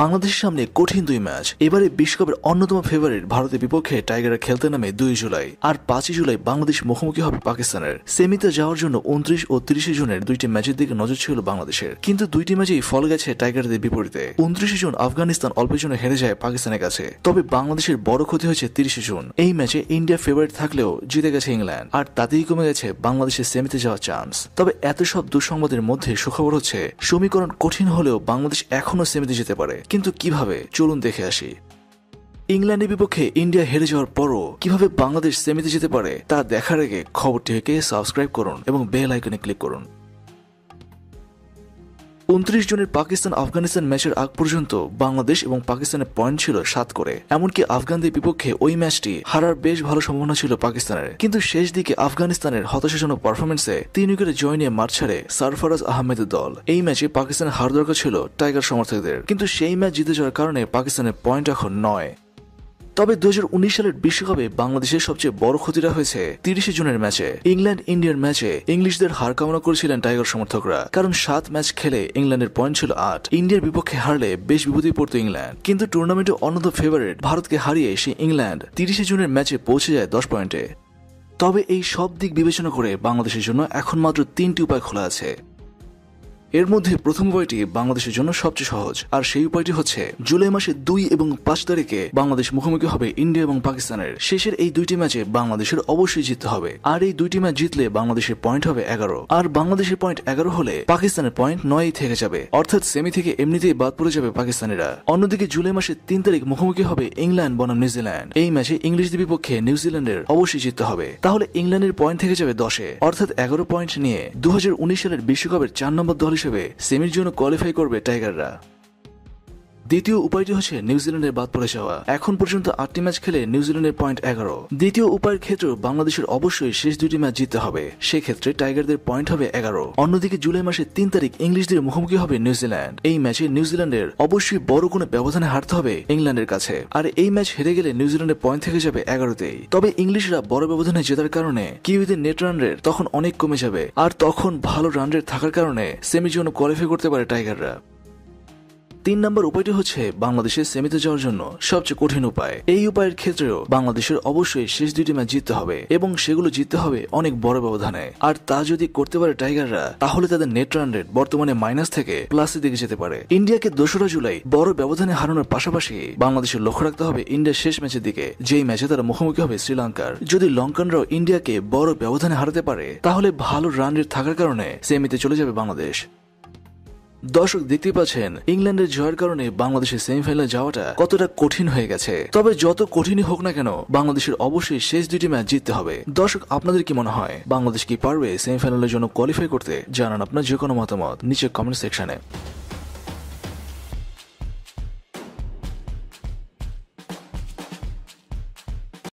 বাংলাদেশের সামনে কঠিন দুই ম্যাচ এবারে বিশ্বকাপের অন্যতম ফেভারিট ভারতের বিপক্ষে টাইগাররা খেলতে নামে দুই জুলাই আর পাঁচই জুলাই বাংলাদেশ মুখোমুখি হবে পাকিস্তানের সেমিতে যাওয়ার জন্য উনত্রিশ ও তিরিশে জুনের দুইটি ম্যাচের দিকে নজর ছিল বাংলাদেশের কিন্তু দুইটি ম্যাচেই ফল গেছে টাইগারদের বিপরীতে উনত্রিশে জুন আফগানিস্তান অল্পের জন্য হেরে যায় পাকিস্তানের কাছে তবে বাংলাদেশের বড় ক্ষতি হয়েছে তিরিশে জুন এই ম্যাচে ইন্ডিয়া ফেভারিট থাকলেও জিতে গেছে ইংল্যান্ড আর তাতেই কমে গেছে বাংলাদেশের সেমিতে যাওয়ার চান্স তবে এত সব দুঃসংবাদের মধ্যে সুখবর হচ্ছে সমীকরণ কঠিন হলেও বাংলাদেশ এখনও সেমিতে যেতে পারে কিন্তু কিভাবে চলুন দেখে আসি ইংল্যান্ডের বিপক্ষে ইন্ডিয়া হেরে যাওয়ার পরও কিভাবে বাংলাদেশ সেমিতে যেতে পারে তা দেখার আগে খবরটিকে সাবস্ক্রাইব করুন এবং বেল আইকনে ক্লিক করুন উনত্রিশ জনের পাকিস্তান আফগানিস্তান ম্যাচের আগ পর্যন্ত বাংলাদেশ এবং পাকিস্তানের পয়েন্ট ছিল সাত করে এমনকি আফগানদের বিপক্ষে ওই ম্যাচটি হারার বেশ ভালো সম্ভাবনা ছিল পাকিস্তানের কিন্তু শেষ দিকে আফগানিস্তানের হতাশাজনক পারফরমেন্সে তিন উইকেটে জয় নিয়ে মাঠ ছাড়ে সারফারাজ আহমেদের দল এই ম্যাচে পাকিস্তানের হার দরকার ছিল টাইগার সমর্থকদের কিন্তু সেই ম্যাচ জিতে যাওয়ার কারণে পাকিস্তানের পয়েন্ট এখন নয় তবে দু সালের বিশ্বকাপে বাংলাদেশের সবচেয়ে বড় ক্ষতিটা হয়েছে তিরিশে জুনের ম্যাচে ইংল্যান্ড ইন্ডিয়ার ম্যাচে ইংলিশদের হার কামনা করেছিলেন টাইগার সমর্থকরা কারণ সাত ম্যাচ খেলে ইংল্যান্ডের পয়েন্ট ছিল আট ইন্ডিয়ার বিপক্ষে হারলে বেশ বিপদে পড়তো ইংল্যান্ড কিন্তু টুর্নামেন্টে অন্যত ফেভারিট ভারতকে হারিয়ে সেই ইংল্যান্ড তিরিশে জুনের ম্যাচে পৌঁছে যায় দশ পয়েন্টে তবে এই সব দিক বিবেচনা করে বাংলাদেশের জন্য এখন মাত্র তিনটি উপায় খোলা আছে এর মধ্যে প্রথম উপায়টি বাংলাদেশের জন্য সবচেয়ে সহজ আর সেই উপায়টি হচ্ছে জুলাই মাসে দুই এবং পাঁচ তারিখে বাংলাদেশ মুখোমুখি হবে ইন্ডিয়া এবং পাকিস্তানের শেষের এই দুইটি ম্যাচে বাংলাদেশের অবশ্যই জিততে হবে আর এই দুইটি ম্যাচ জিতলে বাংলাদেশের পয়েন্ট হবে এগারো আর বাংলাদেশের পয়েন্ট এগারো হলে পাকিস্তানের পয়েন্ট নয় থেকে যাবে অর্থাৎ সেমি থেকে এমনিতেই বাদ পড়ে যাবে পাকিস্তানিরা অন্যদিকে জুলাই মাসের তিন তারিখ মুখোমুখি হবে ইংল্যান্ড বনাম নিউজিল্যান্ড এই ম্যাচে ইংলিশদের বিপক্ষে নিউজিল্যান্ডের অবশ্যই জিততে হবে তাহলে ইংল্যান্ডের পয়েন্ট থেকে যাবে দশে অর্থাৎ এগারো পয়েন্ট নিয়ে দু সালের বিশ্বকাপের চার নম্বর দল হিসেবে সেমির জন্য কোয়ালিফাই করবে টাইগাররা দ্বিতীয় উপায়টি হচ্ছে নিউজিল্যান্ডের বাদ পড়ে যাওয়া এখন পর্যন্ত আটটি ম্যাচ খেলে নিউজিল্যান্ডের পয়েন্ট এগারো দ্বিতীয় উপায়ের ক্ষেত্রে বাংলাদেশের অবশ্যই শেষ দুটি ম্যাচ জিততে হবে সেক্ষেত্রে টাইগারদের পয়েন্ট হবে এগারো অন্যদিকে জুলাই মাসের তিন তারিখ ইংলিশদের মুখোমুখি হবে নিউজিল্যান্ড এই ম্যাচে নিউজিল্যান্ডের অবশ্যই বড় কোনো ব্যবধানে হারতে হবে ইংল্যান্ডের কাছে আর এই ম্যাচ হেরে গেলে নিউজিল্যান্ডের পয়েন্ট থেকে যাবে এগারোতেই তবে ইংলিশরা বড় ব্যবধানে জেতার কারণে কিউইদের নেট রান তখন অনেক কমে যাবে আর তখন ভালো রান থাকার কারণে সেমির জন্য কোয়ালিফাই করতে পারে টাইগাররা তিন নম্বর উপায়টি হচ্ছে বাংলাদেশের সেমিতে যাওয়ার জন্য সবচেয়ে কঠিন উপায় এই উপায়ের ক্ষেত্রেও বাংলাদেশের অবশ্যই শেষ দুইটি ম্যাচ জিততে হবে এবং সেগুলো জিততে হবে অনেক বড় ব্যবধানে আর তা যদি করতে পারে টাইগাররা তাহলে তাদের নেট রান রেট বর্তমানে মাইনাস থেকে প্লাসে দিকে যেতে পারে ইন্ডিয়াকে দোসরা জুলাই বড় ব্যবধানে হারানোর পাশাপাশি বাংলাদেশের লক্ষ্য রাখতে হবে ইন্ডিয়ার শেষ ম্যাচের দিকে যেই ম্যাচে তারা মুখোমুখি হবে শ্রীলঙ্কার যদি লঙ্কানরাও ইন্ডিয়াকে বড় ব্যবধানে হারাতে পারে তাহলে ভালো রান রেট থাকার কারণে সেমিতে চলে যাবে বাংলাদেশ দর্শক দেখতে পাচ্ছেন ইংল্যান্ডের জয়ের কারণে বাংলাদেশের সেমিফাইনালে যাওয়াটা কতটা কঠিন হয়ে গেছে তবে যত কঠিনই হোক না কেন বাংলাদেশের অবশ্যই শেষ দুটি ম্যাচ জিততে হবে দর্শক আপনাদের কি মনে হয় বাংলাদেশ কি পারবে সেমিফাইনালের জন্য কোয়ালিফাই করতে জানান আপনার যে কোনো মতামত নিচে কমেন্ট সেকশনে